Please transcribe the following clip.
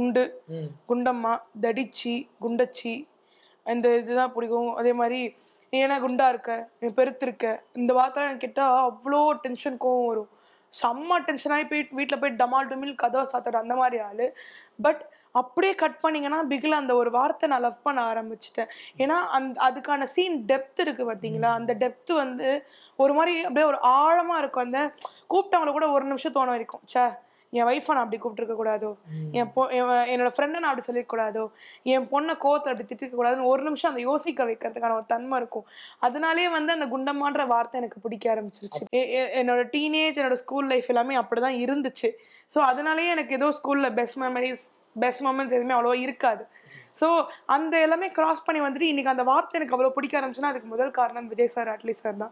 குண்டு குண்டம்மா தடிச்சி குண்டச்சி இந்த இதுதான் பிடிக்கும் அதே மாதிரி நீ என்ன குண்டா இருக்க நீ பெருத்திருக்க இந்த எனக்கு கேட்டால் அவ்வளோ டென்ஷன் கோவம் வரும் செம்ம டென்ஷனாகி போய் வீட்டில் போய் டமால் டுமில் கதவை சாத்துற அந்த மாதிரி ஆள் பட் அப்படியே கட் பண்ணிங்கன்னா பிகில் அந்த ஒரு வார்த்தை நான் லவ் பண்ண ஆரம்பிச்சிட்டேன் ஏன்னா அந் அதுக்கான சீன் டெப்த் இருக்குது பார்த்தீங்களா அந்த டெப்த் வந்து ஒரு மாதிரி அப்படியே ஒரு ஆழமாக இருக்கும் அந்த கூப்பிட்டவங்கள கூட ஒரு நிமிஷம் தோண வரைக்கும் சே என் ஒய்ஃபை நான் அப்படி கூப்பிட்டுருக்க கூடாதோ என் பொ என்னோட ஃப்ரெண்டை நான் அப்படி சொல்லியிருக்கக்கூடாதோ என் பொண்ணை கோத்தை அப்படி கூடாதுன்னு ஒரு நிமிஷம் அதை யோசிக்க வைக்கிறதுக்கான ஒரு தன்மை இருக்கும் அதனாலேயே வந்து அந்த குண்டமான்ற வார்த்தை எனக்கு பிடிக்க ஆரம்பிச்சிருச்சு என்னோட டீனேஜ் என்னோட ஸ்கூல் லைஃப் எல்லாமே அப்படிதான் இருந்துச்சு ஸோ அதனாலேயே எனக்கு ஏதோ ஸ்கூலில் பெஸ்ட் மெமரிஸ் பெஸ்ட் மூமெண்ட்ஸ் எதுவுமே அவ்வளோ இருக்காது ஸோ அந்த எல்லாமே கிராஸ் பண்ணி வந்துட்டு இன்னைக்கு அந்த வார்த்தை எனக்கு அவ்வளோ பிடிக்க ஆரம்பிச்சுன்னா அதுக்கு முதல் காரணம் விஜய் சார் அட்லீஸ்ட் சார் தான்